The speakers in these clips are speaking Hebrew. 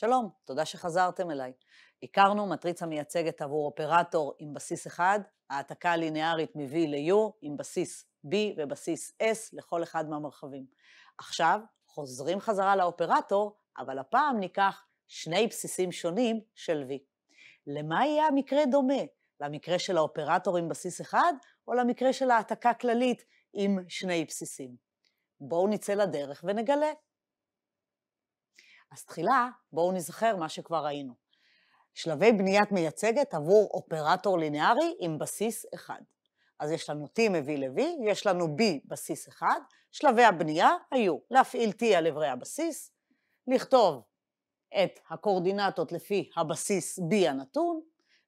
שלום, תודה שחזרתם אליי. הכרנו מטריצה מייצגת עבור אופרטור עם בסיס אחד, העתקה ליניארית מ-V ל-U עם בסיס B ובסיס S לכל אחד מהמרחבים. עכשיו חוזרים חזרה לאופרטור, אבל הפעם ניקח שני בסיסים שונים של V. למה יהיה המקרה דומה? למקרה של האופרטור עם בסיס אחד, או למקרה של העתקה כללית עם שני בסיסים? בואו נצא לדרך ונגלה. אז תחילה, בואו נזכר מה שכבר ראינו. שלבי בניית מייצגת עבור אופרטור לינארי עם בסיס אחד. אז יש לנו T מביא ל-V, יש לנו B בסיס אחד, שלבי הבנייה היו להפעיל T על אברי הבסיס, לכתוב את הקורדינטות לפי הבסיס B הנתון,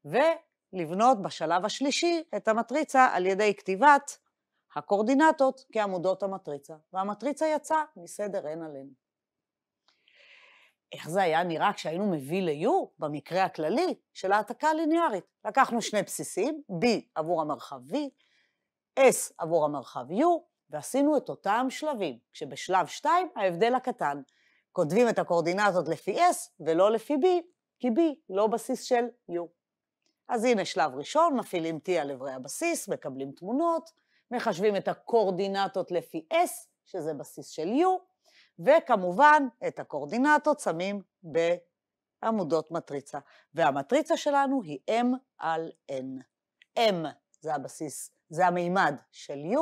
ולבנות בשלב השלישי את המטריצה על ידי כתיבת הקורדינטות כעמודות המטריצה, והמטריצה יצאה מסדר n עלינו. איך זה היה נראה כשהיינו מביא ל-U במקרה הכללי של העתקה הליניארית. לקחנו שני בסיסים, B עבור המרחב V, S עבור המרחב U, ועשינו את אותם שלבים, כשבשלב 2 ההבדל הקטן. כותבים את הקואורדינטות לפי S ולא לפי B, כי B לא בסיס של U. אז הנה שלב ראשון, מפעילים T על אברי הבסיס, מקבלים תמונות, מחשבים את הקורדינטות לפי S, שזה בסיס של U, וכמובן, את הקורדינטות שמים בעמודות מטריצה. והמטריצה שלנו היא M על N. M זה הבסיס, זה המימד של U,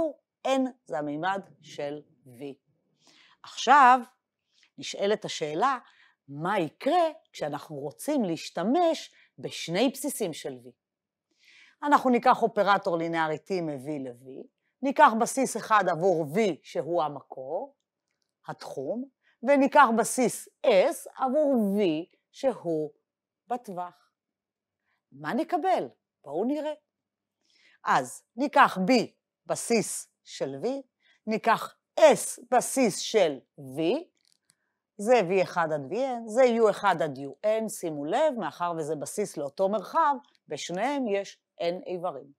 N זה המימד של V. עכשיו, נשאלת השאלה, מה יקרה כשאנחנו רוצים להשתמש בשני בסיסים של V? אנחנו ניקח אופרטור לינארי T מ-V ל-V, ניקח בסיס אחד עבור V שהוא המקור, התחום, וניקח בסיס S עבור V שהוא בטווח. מה נקבל? בואו נראה. אז ניקח B בסיס של V, ניקח S בסיס של V, זה V1 עד VN, זה U1 עד UN, שימו לב, מאחר וזה בסיס לאותו מרחב, בשניהם יש N איברים.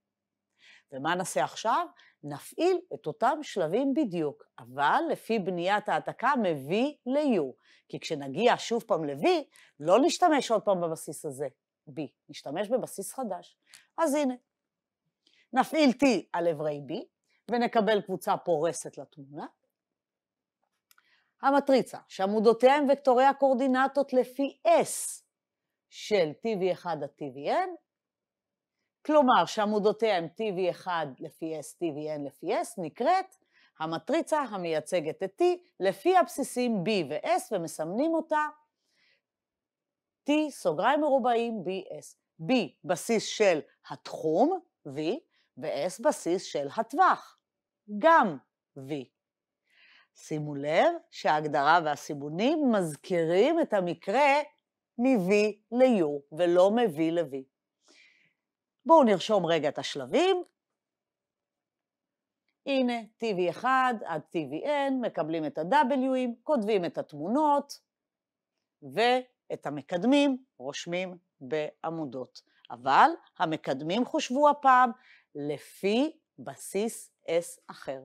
ומה נעשה עכשיו? נפעיל את אותם שלבים בדיוק, אבל לפי בניית העתקה מ-V ל-U, כי כשנגיע שוב פעם ל-V, לא נשתמש עוד פעם בבסיס הזה, B, נשתמש בבסיס חדש. אז הנה, נפעיל T על אברי B, ונקבל קבוצה פורסת לתמונה. המטריצה, שעמודותיה הם וקטורי הקורדינטות לפי S של TV1 עד TVN, כלומר, שעמודותיה הם TV1 לפי S, TVN לפי S, נקראת המטריצה המייצגת את T, לפי הבסיסים B ו-S, ומסמנים אותה T סוגריים מרובעים BS. B בסיס של התחום, V, ו-S בסיס של הטווח, גם V. שימו לב שההגדרה והסימונים מזכירים את המקרה מ-V ל-U ולא מ-V ל-V. בואו נרשום רגע את השלבים. הנה, TV1 עד TVN, מקבלים את ה-W'ים, כותבים את התמונות ואת המקדמים רושמים בעמודות. אבל המקדמים חושבו הפעם לפי בסיס S אחר.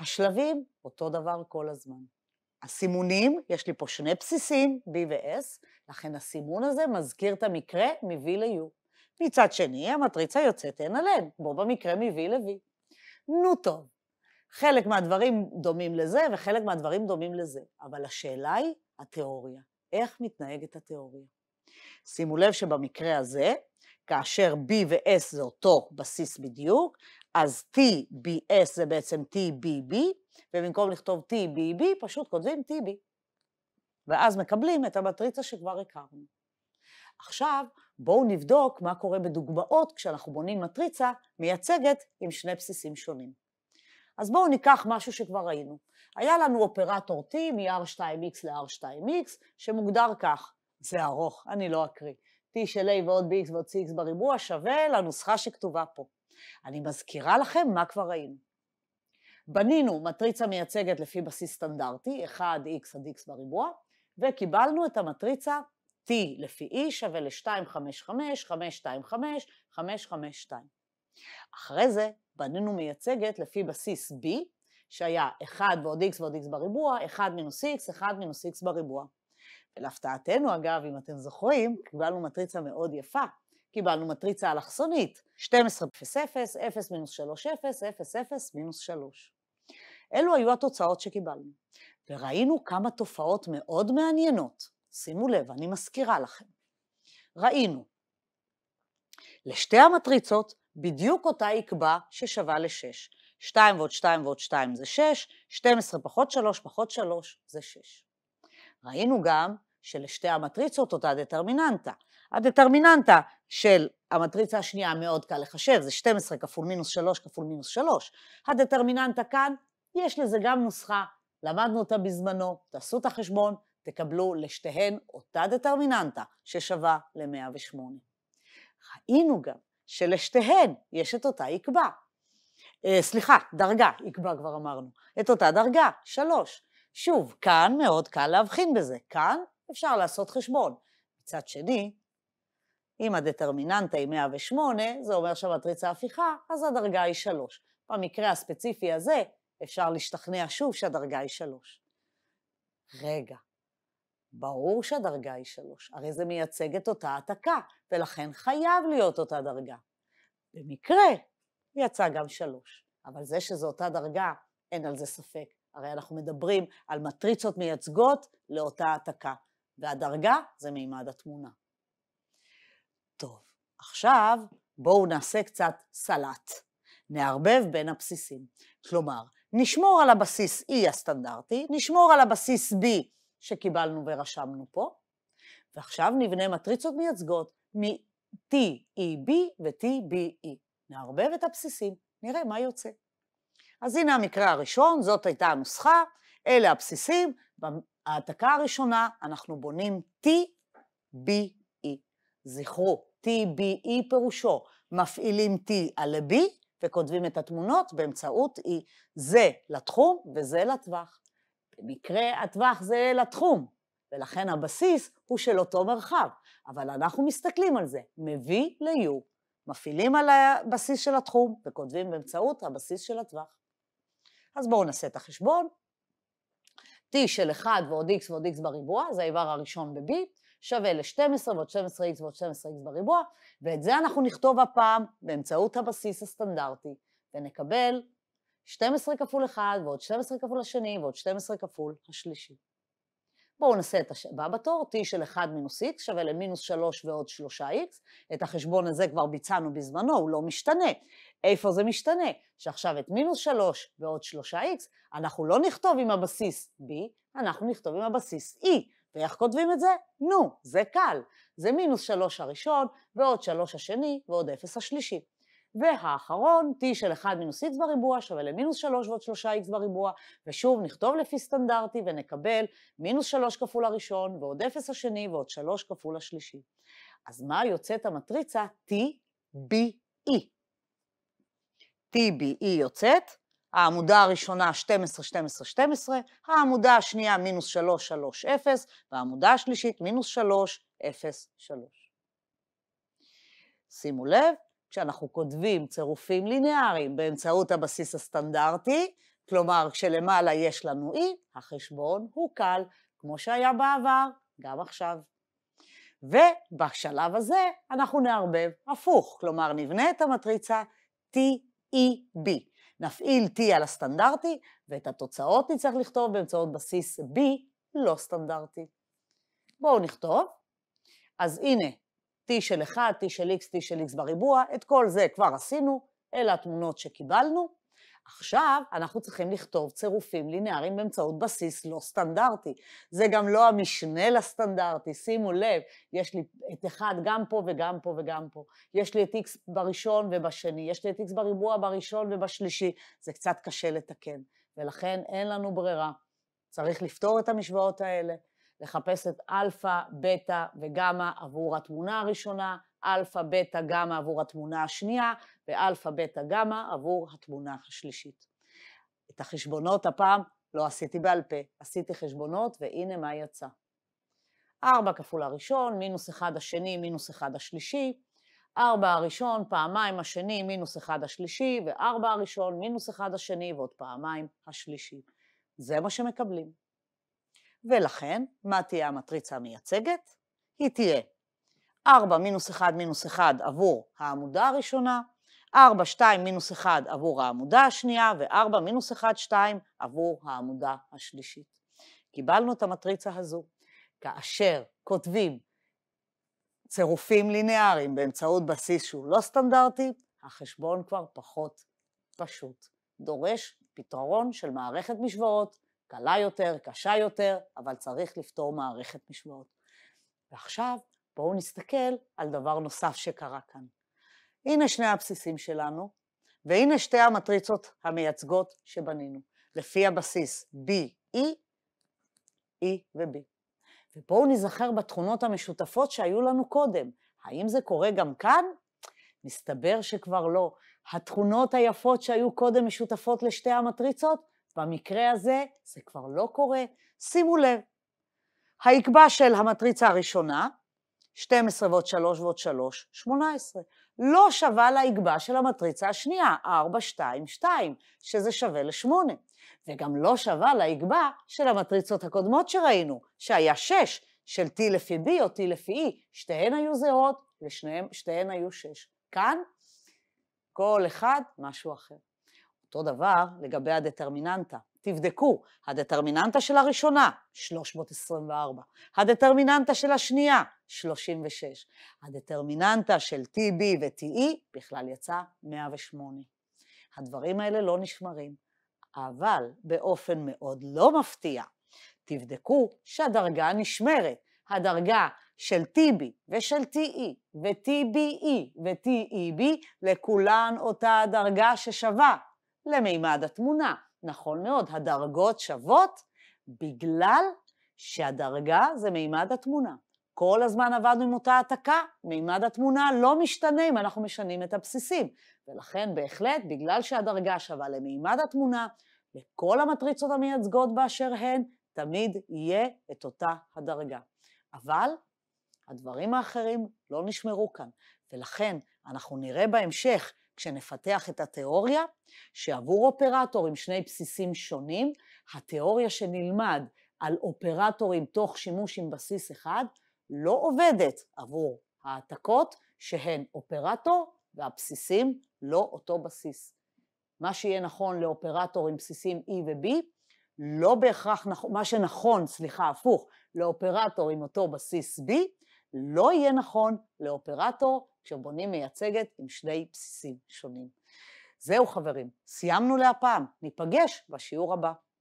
השלבים, אותו דבר כל הזמן. הסימונים, יש לי פה שני בסיסים, B ו-S, לכן הסימון הזה מזכיר את המקרה מ-V ל-U. מצד שני, המטריצה יוצאת הן על הן, כמו במקרה מווי לוי. נו טוב, חלק מהדברים דומים לזה וחלק מהדברים דומים לזה, אבל השאלה היא התיאוריה, איך מתנהגת התיאוריה. שימו לב שבמקרה הזה, כאשר B ו-S זה אותו בסיס בדיוק, אז TBS זה בעצם TBB, ובמקום לכתוב TBB, פשוט כותבים TB. ואז מקבלים את המטריצה שכבר הכרנו. עכשיו, בואו נבדוק מה קורה בדוגמאות כשאנחנו בונים מטריצה מייצגת עם שני בסיסים שונים. אז בואו ניקח משהו שכבר ראינו. היה לנו אופרטור T מ-R2X ל-R2X, שמוגדר כך, זה ארוך, אני לא אקריא. T של A ועוד BX ועוד CX בריבוע שווה לנוסחה שכתובה פה. אני מזכירה לכם מה כבר ראינו. בנינו מטריצה מייצגת לפי בסיס סטנדרטי, 1x עד x בריבוע, וקיבלנו את המטריצה T לפי E שווה ל-255, 525, 552. אחרי זה בנינו מייצגת לפי בסיס B, שהיה 1 ועוד x ועוד x בריבוע, 1 מינוס x, 1 מינוס x בריבוע. ולהפתעתנו אגב, אם אתם זוכרים, קיבלנו מטריצה מאוד יפה. קיבלנו מטריצה אלכסונית, 12 0 0, 0 מינוס 3 0, 0 0 מינוס 3. אלו היו התוצאות שקיבלנו, וראינו כמה תופעות מאוד מעניינות. שימו לב, אני מזכירה לכם. ראינו, לשתי המטריצות בדיוק אותה יקבע ששווה ל-6. 2 ועוד 2 ועוד 2 זה 6, 12 פחות 3 פחות 3 זה 6. ראינו גם שלשתי המטריצות אותה דטרמיננטה. הדטרמיננטה של המטריצה השנייה מאוד קל לחשב, זה 12 כפול מינוס 3 כפול מינוס 3. הדטרמיננטה כאן, יש לזה גם נוסחה, למדנו אותה בזמנו, תעשו את החשבון, תקבלו לשתיהן אותה דטרמיננטה ששווה ל-108. ראינו גם שלשתיהן יש את אותה יקבע. אה, סליחה, דרגה, יקבע כבר אמרנו. את אותה דרגה, שלוש. שוב, כאן מאוד קל להבחין בזה. כאן אפשר לעשות חשבון. מצד שני, אם הדטרמיננטה היא 108, זה אומר שהמטריצה הפיכה, אז הדרגה היא 3. במקרה הספציפי הזה, אפשר להשתכנע שוב שהדרגה היא 3. רגע, ברור שהדרגה היא שלוש, הרי זה מייצג את אותה העתקה, ולכן חייב להיות אותה דרגה. במקרה, יצא גם שלוש. אבל זה שזו אותה דרגה, אין על זה ספק. הרי אנחנו מדברים על מטריצות מייצגות לאותה העתקה, והדרגה זה מימד התמונה. טוב, עכשיו בואו נעשה קצת סלט. נערבב בין הבסיסים. כלומר, נשמור על הבסיס E הסטנדרטי, נשמור על הבסיס B שקיבלנו ורשמנו פה, ועכשיו נבנה מטריצות מייצגות מ-TEB ו-TBE. נערבב את הבסיסים, נראה מה יוצא. אז הנה המקרה הראשון, זאת הייתה הנוסחה, אלה הבסיסים, בהעתקה הראשונה אנחנו בונים TBE. זכרו, TBE פירושו מפעילים T על B וכותבים את התמונות באמצעות E. זה לתחום וזה לטווח. במקרה הטווח זה לתחום, ולכן הבסיס הוא של אותו מרחב. אבל אנחנו מסתכלים על זה, מביא ל-U, מפעילים על הבסיס של התחום וכותבים באמצעות הבסיס של הטווח. אז בואו נעשה את החשבון. t של 1 ועוד x ועוד x בריבוע, זה האיבר הראשון ב-b, שווה ל-12 ועוד 12x ועוד 12x בריבוע, ואת זה אנחנו נכתוב הפעם באמצעות הבסיס הסטנדרטי, ונקבל 12 כפול 1 ועוד 12 כפול השני ועוד 12 כפול השלישי. בואו נעשה את הבא בתור, t של 1 מינוס x שווה למינוס 3 ועוד 3x. את החשבון הזה כבר ביצענו בזמנו, הוא לא משתנה. איפה זה משתנה? שעכשיו את מינוס 3 ועוד 3x, אנחנו לא נכתוב עם הבסיס b, אנחנו נכתוב עם הבסיס e. ואיך כותבים את זה? נו, זה קל. זה מינוס 3 הראשון, ועוד 3 השני, ועוד 0 השלישי. והאחרון, t של 1 מינוס x בריבוע שווה למינוס 3 ועוד 3x בריבוע, ושוב נכתוב לפי סטנדרטי ונקבל מינוס 3 כפול הראשון ועוד 0 השני ועוד 3 כפול השלישי. אז מה יוצאת המטריצה TBE? TBE יוצאת העמודה הראשונה 12, 12, 12, העמודה השנייה מינוס 3, 3, 0, והעמודה השלישית מינוס 3, 0, 3. שימו לב כשאנחנו כותבים צירופים ליניאריים באמצעות הבסיס הסטנדרטי, כלומר כשלמעלה יש לנו e, החשבון הוא קל, כמו שהיה בעבר, גם עכשיו. ובשלב הזה אנחנו נערבב הפוך, כלומר נבנה את המטריצה TEB. נפעיל T על הסטנדרטי, ואת התוצאות נצטרך לכתוב באמצעות בסיס B לא סטנדרטי. בואו נכתוב. אז הנה, t של 1, t של x, t של x בריבוע, את כל זה כבר עשינו, אלה התמונות שקיבלנו. עכשיו אנחנו צריכים לכתוב צירופים לינאריים באמצעות בסיס לא סטנדרטי. זה גם לא המשנה לסטנדרטי, שימו לב, יש לי את אחד גם פה וגם פה וגם פה. יש לי את x בראשון ובשני, יש לי את x בריבוע בראשון ובשלישי. זה קצת קשה לתקן, ולכן אין לנו ברירה. צריך לפתור את המשוואות האלה, לחפש את אלפא, בטא וגמא עבור התמונה הראשונה, אלפא, בטא, גמא עבור התמונה השנייה, ואלפא, בטא, גמא עבור התמונה השלישית. את החשבונות הפעם לא עשיתי בעל פה, עשיתי חשבונות והנה מה יצא. 4 כפול הראשון, מינוס 1 השני, מינוס 1 השלישי, 4 הראשון, פעמיים השני, מינוס 1 השלישי, ו-4 הראשון, מינוס 1 השני, ועוד פעמיים השלישי. זה מה שמקבלים. ולכן, מה תהיה המטריצה המייצגת? היא תהיה 4 מינוס 1 מינוס 1 עבור העמודה הראשונה, 4, 2 מינוס 1 עבור העמודה השנייה, ו-4 מינוס 1, 2 עבור העמודה השלישית. קיבלנו את המטריצה הזו. כאשר כותבים צירופים ליניאריים באמצעות בסיס שהוא לא סטנדרטי, החשבון כבר פחות פשוט. דורש פתרון של מערכת משוואות קלה יותר, קשה יותר, אבל צריך לפתור מערכת משוואות. ועכשיו בואו נסתכל על דבר נוסף שקרה כאן. הנה שני הבסיסים שלנו, והנה שתי המטריצות המייצגות שבנינו, לפי הבסיס E, E ו-B. ובואו נזכר בתכונות המשותפות שהיו לנו קודם. האם זה קורה גם כאן? מסתבר שכבר לא. התכונות היפות שהיו קודם משותפות לשתי המטריצות, במקרה הזה זה כבר לא קורה. שימו לב, היקבע של המטריצה הראשונה, 12 ועוד 3 ועוד 3, 18, לא שווה להיקבע של המטריצה השנייה, 4, 2, 2, שזה שווה ל-8, וגם לא שווה להיקבע של המטריצות הקודמות שראינו, שהיה 6, של T לפי B או T לפי E, שתיהן היו זהות, ושתיהן היו 6. כאן, כל אחד משהו אחר. אותו דבר לגבי הדטרמיננטה. תבדקו, הדטרמיננטה של הראשונה, 324, הדטרמיננטה של השנייה, 36, הדטרמיננטה של TB ו-TE בכלל יצא 108. הדברים האלה לא נשמרים, אבל באופן מאוד לא מפתיע, תבדקו שהדרגה נשמרת. הדרגה של TB ושל TE ו-TBE ו-TEB לכולן אותה הדרגה ששווה למימד התמונה. נכון מאוד, הדרגות שוות בגלל שהדרגה זה מימד התמונה. כל הזמן עבדנו עם אותה העתקה, מימד התמונה לא משתנה אם אנחנו משנים את הבסיסים. ולכן בהחלט, בגלל שהדרגה שווה למימד התמונה, לכל המטריצות המייצגות באשר הן, תמיד יהיה את אותה הדרגה. אבל הדברים האחרים לא נשמרו כאן, ולכן אנחנו נראה בהמשך כשנפתח את התיאוריה, שעבור אופרטור עם שני בסיסים שונים, התיאוריה שנלמד על אופרטורים תוך שימוש עם בסיס אחד, לא עובדת עבור העתקות שהן אופרטור והבסיסים לא אותו בסיס. מה שיהיה נכון לאופרטור עם בסיסים E ו-B, לא בהכרח נכון, מה שנכון, סליחה, הפוך, לאופרטור עם אותו בסיס B, לא יהיה נכון לאופרטור כשבונים מייצגת עם שני בסיסים שונים. זהו חברים, סיימנו להפעם, ניפגש בשיעור הבא.